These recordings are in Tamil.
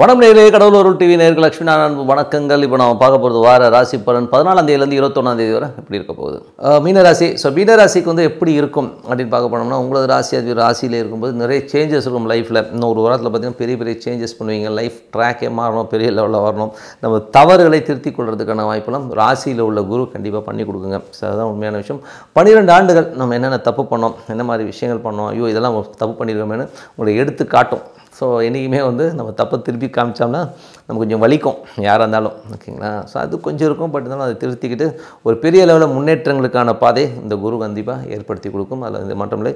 வனம் நேரே கடவுளூர் டிவி நேர்கள் லட்சுமி நாராயண் வணக்கங்கள் இப்போ நம்ம பார்க்க போகிறது வார ராசி பலன் பதினாலாம் தேதியிலேருந்து தேதி வரை எப்படி இருக்க போகுது மீனராசி ஸோ மீனராசிக்கு வந்து எப்படி இருக்கும் அப்படின்னு பார்க்க போனோம்னா உங்களது ராசி அது ராசியில் இருக்கும்போது நிறைய சேஞ்சஸ் இருக்கும் லைஃப்பில் இன்னும் ஒரு வாரத்தில் பார்த்திங்கன்னா பெரிய பெரிய சேஞ்சஸ் பண்ணுவீங்க லைஃப் ட்ராக்கே மாறணும் பெரிய லெவலில் வரணும் நம்ம தவறுகளை திருத்தி கொள்வதுக்கான வாய்ப்பெல்லாம் ராசியில் உள்ள குரு கண்டிப்பாக பண்ணி கொடுக்குங்க ஸோ அதுதான் உண்மையான விஷயம் பன்னிரெண்டு ஆண்டுகள் நம்ம என்னென்ன தப்பு பண்ணோம் என்ன மாதிரி விஷயங்கள் பண்ணோம் ஐயோ இதெல்லாம் தப்பு பண்ணியிருக்கோமேனு உங்களை எடுத்து காட்டும் ஸோ என்றைக்குமே வந்து நம்ம தப்பை திருப்பி காமிச்சோம்னா நம்ம கொஞ்சம் வலிக்கும் யாராக இருந்தாலும் ஓகேங்களா ஸோ அது கொஞ்சம் இருக்கும் பட் இருந்தாலும் அதை திருத்திக்கிட்டு ஒரு பெரிய லெவலில் முன்னேற்றங்களுக்கான பாதை இந்த குரு கண்டிப்பாக ஏற்படுத்தி கொடுக்கும் அதில் இது மட்டுமில்லை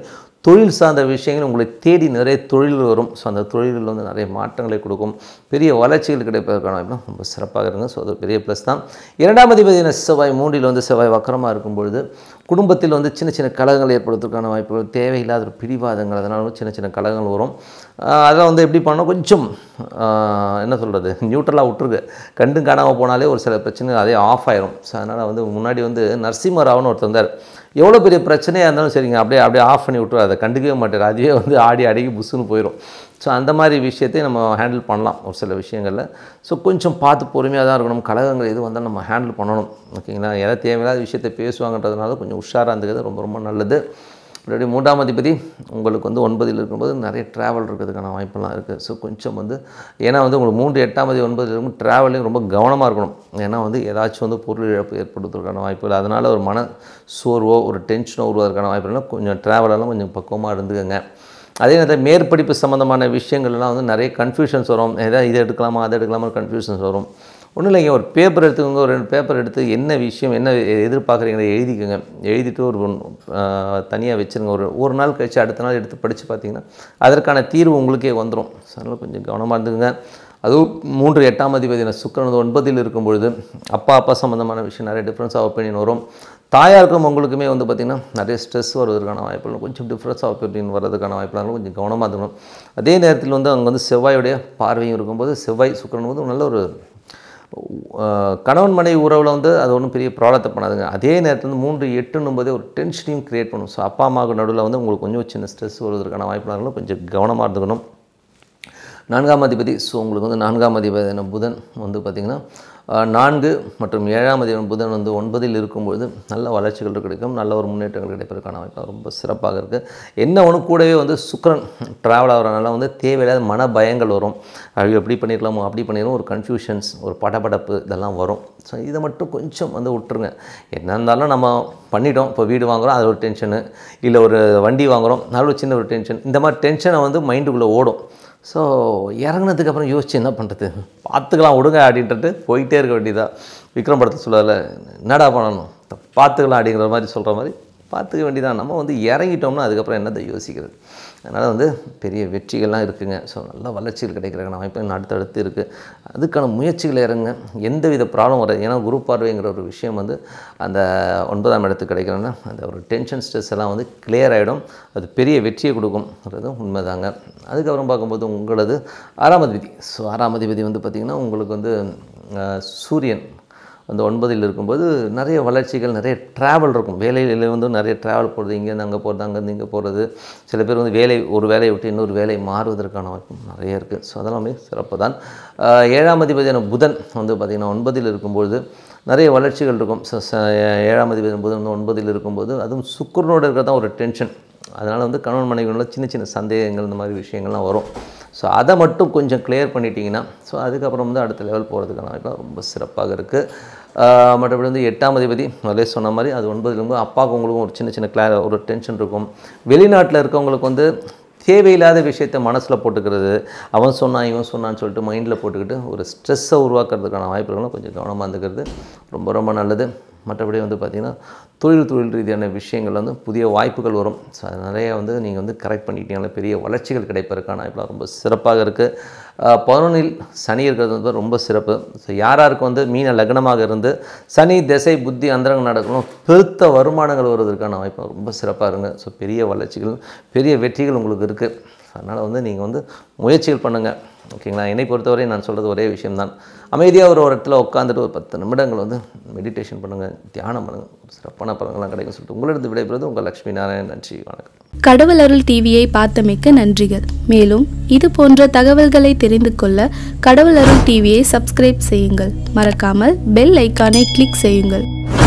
தொழில் சார்ந்த விஷயங்கள் உங்களை தேடி நிறைய தொழில் வரும் ஸோ அந்த தொழிலில் வந்து நிறைய மாற்றங்களை கொடுக்கும் பெரிய வளர்ச்சிகள் கிடைப்பதற்கான ரொம்ப சிறப்பாக இருங்க ஸோ அது பெரிய ப்ளஸ் தான் இரண்டாம் அதிபதியான செவ்வாய் மூன்றில் வந்து செவ்வாய் வக்கரமாக இருக்கும் பொழுது குடும்பத்தில் வந்து சின்ன சின்ன கலகங்கள் ஏற்படுவதற்கான வாய்ப்புகள் தேவையில்லாத ஒரு பிடிவாதங்கள் அதனால சின்ன சின்ன கலகங்கள் வரும் அதெல்லாம் வந்து எப்படி பண்ணால் கொஞ்சம் என்ன சொல்கிறது நியூட்ரலாக விட்டுருக்கு கண்டு காணாமல் போனாலே ஒரு சில பிரச்சனை அதே ஆஃப் ஆயிரும் ஸோ அதனால் வந்து முன்னாடி வந்து நரசிம்மராவன் ஒருத்தர் வந்தார் எவ்வளோ பெரிய பிரச்சனையாக இருந்தாலும் சரிங்க அப்படியே அப்படியே ஆஃப் பண்ணி விட்டுரு அதை கண்டுக்கவே மாட்டார் அதுவே வந்து ஆடி ஆடிக்கு புஷுன்னு போயிடும் ஸோ அந்த மாதிரி விஷயத்தையும் நம்ம ஹேண்டில் பண்ணலாம் ஒரு சில விஷயங்களில் ஸோ கொஞ்சம் பார்த்து பொறுமையாக தான் இருக்கணும் கழகங்கள் எது வந்தால் நம்ம ஹேண்டில் பண்ணணும் ஓகேங்களா எதாவது தேவையில்லாத விஷயத்தை பேசுவாங்கன்றதுனால கொஞ்சம் உஷாராக இருந்துக்கிறது ரொம்ப ரொம்ப நல்லது இப்படி மூன்றாம் அதிபதி உங்களுக்கு வந்து ஒன்பதில் இருக்கும்போது நிறைய ட்ராவல் இருக்கிறதுக்கான வாய்ப்பெல்லாம் இருக்குது ஸோ கொஞ்சம் வந்து ஏன்னா வந்து உங்களுக்கு மூன்று எட்டாம் மதி ஒன்பதில் இருக்கும் ட்ராவலிங் ரொம்ப கவனமாக இருக்கணும் ஏன்னா வந்து ஏதாச்சும் வந்து பொருள் இழப்பு ஏற்படுத்துவதற்கான வாய்ப்பு இல்லை அதனால் ஒரு மன சோர்வோ ஒரு டென்ஷனோ உருவாதுக்கான வாய்ப்பு இல்லைன்னா கொஞ்சம் ட்ராவலெல்லாம் கொஞ்சம் பக்குவமாக இருந்துக்கங்க அதே நேரத்தில் மேற்படிப்பு சம்மந்தமான விஷயங்கள்லாம் வந்து நிறைய கன்ஃபியூஷன்ஸ் வரும் எதாவது இதை எடுக்கலாமா அதை எடுக்கலாமா கன்ஃபியூஷன்ஸ் வரும் ஒன்றும் இல்லைங்க ஒரு பேப்பர் எடுத்துக்கோங்க ஒரு ரெண்டு பேப்பர் எடுத்து என்ன விஷயம் என்ன எதிர்பார்க்குறீங்க எழுதிக்கோங்க எழுதிட்டு ஒரு தனியாக வச்சுருங்க ஒரு ஒரு நாள் கழித்து அடுத்த நாள் எடுத்து படித்து பார்த்தீங்கன்னா அதற்கான தீர்வு உங்களுக்கே வந்துடும் அதனால் கொஞ்சம் கவனமாக இருந்துக்குங்க அதுவும் மூன்று எட்டாம் அதிபதியான சுக்கரன் ஒன்பதில் இருக்கும் பொழுது அப்பா அப்பா சம்மந்தமான விஷயம் நிறைய டிஃப்ரென்ஸ் ஆஃப் ஒப்பீனியன் வரும் தாயாக உங்களுக்குமே வந்து பார்த்திங்கன்னா நிறைய ஸ்ட்ரெஸ் வருவதற்கான வாய்ப்புகள் கொஞ்சம் டிஃப்ரென்ஸ் ஆஃப் அப்படின்னு வர்றதுக்கான வாய்ப்புனாலும் கொஞ்சம் கவனமாக இருக்கணும் அதே நேரத்தில் வந்து அங்கே வந்து செவ்வாயுடைய பார்வையும் இருக்கும்போது செவ்வாய் சுக்கரன் வந்து நல்ல ஒரு கணவன் மனைவி உறவில் வந்து அது ஒன்றும் பெரிய ப்ராப்ளத்தை பண்ணாதுங்க அதே நேரத்தில் வந்து மூன்று எட்டுன்னும் போதே ஒரு டென்ஷனையும் க்ரியேட் பண்ணும் ஸோ அப்பா அம்மாவுக்கு நடுவில் வந்து உங்களுக்கு கொஞ்சம் சின்ன ஸ்ட்ரெஸ் வருவதற்கான வாய்ப்புனாலும் கொஞ்சம் கவனமாக இருந்துக்கணும் நான்காம் அதிபதி ஸோ உங்களுக்கு வந்து நான்காம் அதிபதியான புதன் வந்து பார்த்திங்கன்னா நான்கு மற்றும் ஏழாம் அதிபன் புதன் வந்து ஒன்பதில் இருக்கும்பொழுது நல்ல வளர்ச்சிகள் கிடைக்கும் நல்ல ஒரு முன்னேற்றங்கள் கிடைப்பதற்கான வாய்ப்பு ரொம்ப சிறப்பாக இருக்குது என்ன ஒன்று கூடவே வந்து சுக்கரன் ட்ராவல் ஆகிறனால வந்து தேவையில்லாத மன பயங்கள் வரும் அது எப்படி பண்ணிடலாமோ அப்படி பண்ணிடலாம் ஒரு கன்ஃபியூஷன்ஸ் ஒரு படபடப்பு இதெல்லாம் வரும் ஸோ இதை மட்டும் கொஞ்சம் வந்து விட்டுருங்க என்ன இருந்தாலும் நம்ம பண்ணிட்டோம் இப்போ வீடு வாங்குகிறோம் அது ஒரு டென்ஷனு இல்லை ஒரு வண்டி வாங்குகிறோம் அது ஒரு சின்ன ஒரு டென்ஷன் இந்த மாதிரி டென்ஷனை வந்து மைண்டுக்குள்ளே ஓடும் ஸோ இறங்கினதுக்கப்புறம் யோசிச்சு என்ன பண்ணுறது பார்த்துக்கலாம் விடுங்க அப்படின்ட்டு போயிட்டே இருக்க வேண்டியதாக விக்ரம் படத்தில் சொல்லலை என்னடா பண்ணணும் பார்த்துக்கலாம் அப்படிங்கிற மாதிரி சொல்கிற மாதிரி பார்த்துக்க வேண்டியதான் நம்ம வந்து இறங்கிட்டோம்னா அதுக்கப்புறம் என்னத்தை யோசிக்கிறது அதனால் வந்து பெரிய வெற்றிகள்லாம் இருக்குதுங்க ஸோ நல்ல வளர்ச்சிகள் கிடைக்கிற நம்ம இப்போ அடுத்தடுத்து இருக்குது அதுக்கான முயற்சிகள் இறங்குங்க எந்த வித ப்ராப்ளம் வராது ஏன்னா குரு பார்வைங்கிற ஒரு விஷயம் வந்து அந்த ஒன்பதாம் இடத்துக்கு கிடைக்கிறோன்னா அந்த ஒரு டென்ஷன் ஸ்ட்ரெஸ் எல்லாம் வந்து கிளியர் ஆகிடும் அது பெரிய வெற்றியை கொடுக்கும்ன்றது உண்மைதாங்க அதுக்கப்புறம் பார்க்கும்போது உங்களது ஆறாம் அதிபதி ஸோ ஆறாம் அதிபதி வந்து பார்த்திங்கன்னா உங்களுக்கு வந்து சூரியன் அந்த ஒன்பதில் இருக்கும்போது நிறைய வளர்ச்சிகள் நிறைய ட்ராவல் இருக்கும் வேலையில் வந்து நிறைய ட்ராவல் போகிறது இங்கேருந்து அங்கே போகிறது அங்கேருந்து இங்கே போகிறது சில பேர் வந்து வேலை ஒரு வேலையை விட்டு இன்னொரு வேலை மாறுவதற்கான வாய்ப்பு நிறைய இருக்குது ஸோ அதெல்லாமே சிறப்பு தான் ஏழாம் அதிபதியான புதன் வந்து பார்த்திங்கன்னா ஒன்பதில் இருக்கும்பொழுது நிறைய வளர்ச்சிகள் இருக்கும் ஏழாம் அதிபதி புதன் வந்து ஒன்பதில் இருக்கும்போது அதுவும் சுக்குரனோடு இருக்கிறதான் ஒரு டென்ஷன் அதனால் வந்து கணவன் மனைவிகளில் சின்ன சின்ன சந்தேகங்கள் இந்த மாதிரி விஷயங்கள்லாம் வரும் ஸோ அதை மட்டும் கொஞ்சம் கிளியர் பண்ணிட்டீங்கன்னா ஸோ அதுக்கப்புறம் வந்து அடுத்த லெவல் போகிறதுக்கான வாய்ப்புலாம் ரொம்ப சிறப்பாக இருக்குது மற்றபடி வந்து எட்டாம் அதிபதி முதலே சொன்ன மாதிரி அது ஒன்பதுலேருந்து அப்பாவுக்கு உங்களுக்கும் ஒரு சின்ன சின்ன கிளா ஒரு டென்ஷன் இருக்கும் வெளிநாட்டில் இருக்கவங்களுக்கு வந்து தேவையில்லாத விஷயத்த மனசில் போட்டுக்கிறது அவன் சொன்னான் இவன் சொன்னான்னு சொல்லிட்டு மைண்டில் போட்டுக்கிட்டு ஒரு ஸ்ட்ரெஸ்ஸை உருவாக்குறதுக்கான வாய்ப்புகளும் கொஞ்சம் கவனமாக இருந்துக்கிறது ரொம்ப ரொம்ப நல்லது மற்றபடி வந்து பார்த்திங்கன்னா தொழில் தொழில் ரீதியான விஷயங்கள் வந்து புதிய வாய்ப்புகள் வரும் ஸோ அது நிறைய வந்து நீங்கள் வந்து கரெக்ட் பண்ணிட்டீங்களா பெரிய வளர்ச்சிகள் கிடைப்பதற்கான வாய்ப்புலாம் ரொம்ப சிறப்பாக இருக்குது பதினொன்றில் சனி இருக்கிறது வந்து ரொம்ப சிறப்பு ஸோ யாராருக்கு வந்து மீன லக்னமாக இருந்து சனி திசை புத்தி அந்தரங்க நடக்கணும் பெருத்த வருமானங்கள் வருவதற்கான வாய்ப்பு ரொம்ப சிறப்பாக இருங்க ஸோ பெரிய வளர்ச்சிகள் பெரிய வெற்றிகள் உங்களுக்கு இருக்குது அதனால் வந்து நீங்கள் வந்து முயற்சிகள் பண்ணுங்கள் ஓகேங்களா என்னை பொறுத்தவரை நான் சொல்கிறது ஒரே விஷயம்தான் அமைதியாக ஒரு இடத்துல உட்காந்துட்டு ஒரு பத்து நிமிடங்கள் வந்து மெடிடேஷன் பண்ணுங்கள் தியானம் பண்ணுங்கள் சிறப்பான பலங்கள்லாம் கிடைக்கும் சொல்லிட்டு உங்களிடம் விடைபெறுவது உங்கள் லக்ஷ்மி நாராயண் நன்றி வணக்கம் கடவுள் அருள் டிவியை பார்த்தமைக்க நன்றிகள் மேலும் இது போன்ற தகவல்களை தெரிந்து கொள்ள கடவுள் அருள் டிவியை சப்ஸ்கிரைப் செய்யுங்கள் மறக்காமல் பெல் ஐக்கானை கிளிக் செய்யுங்கள்